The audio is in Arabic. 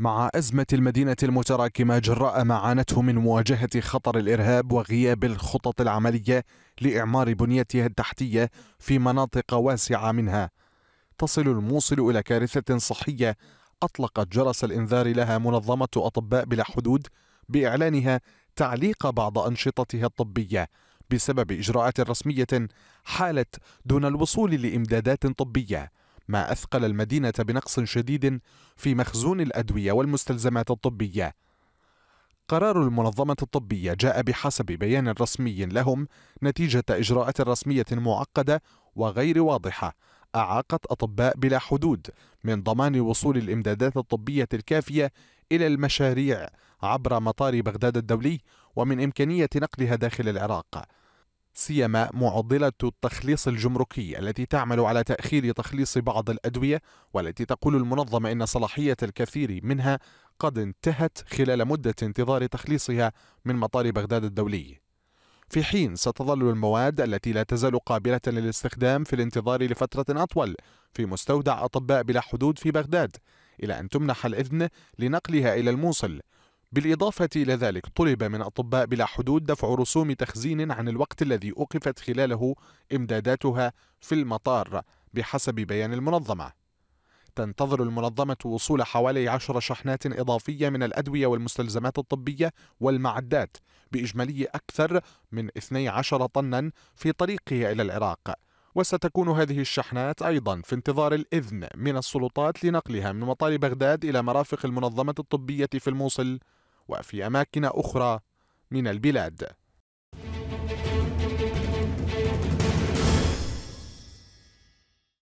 مع أزمة المدينة المتراكمة جراء ما عانته من مواجهة خطر الإرهاب وغياب الخطط العملية لإعمار بنيتها التحتية في مناطق واسعة منها تصل الموصل إلى كارثة صحية أطلقت جرس الإنذار لها منظمة أطباء بلا حدود بإعلانها تعليق بعض أنشطتها الطبية بسبب إجراءات رسمية حالت دون الوصول لإمدادات طبية ما أثقل المدينة بنقص شديد في مخزون الأدوية والمستلزمات الطبية. قرار المنظمة الطبية جاء بحسب بيان رسمي لهم نتيجة إجراءات رسمية معقدة وغير واضحة أعاقت أطباء بلا حدود من ضمان وصول الإمدادات الطبية الكافية إلى المشاريع عبر مطار بغداد الدولي ومن إمكانية نقلها داخل العراق سيما معضلة التخليص الجمركي التي تعمل على تأخير تخليص بعض الأدوية والتي تقول المنظمة إن صلاحية الكثير منها قد انتهت خلال مدة انتظار تخليصها من مطار بغداد الدولي في حين ستظل المواد التي لا تزال قابلة للاستخدام في الانتظار لفترة أطول في مستودع أطباء بلا حدود في بغداد إلى أن تمنح الإذن لنقلها إلى الموصل بالإضافة إلى ذلك طلب من أطباء بلا حدود دفع رسوم تخزين عن الوقت الذي أوقفت خلاله إمداداتها في المطار بحسب بيان المنظمة تنتظر المنظمة وصول حوالي عشر شحنات إضافية من الأدوية والمستلزمات الطبية والمعدات بإجمالي أكثر من 12 طنا في طريقها إلى العراق وستكون هذه الشحنات أيضا في انتظار الإذن من السلطات لنقلها من مطار بغداد إلى مرافق المنظمة الطبية في الموصل وفي أماكن أخرى من البلاد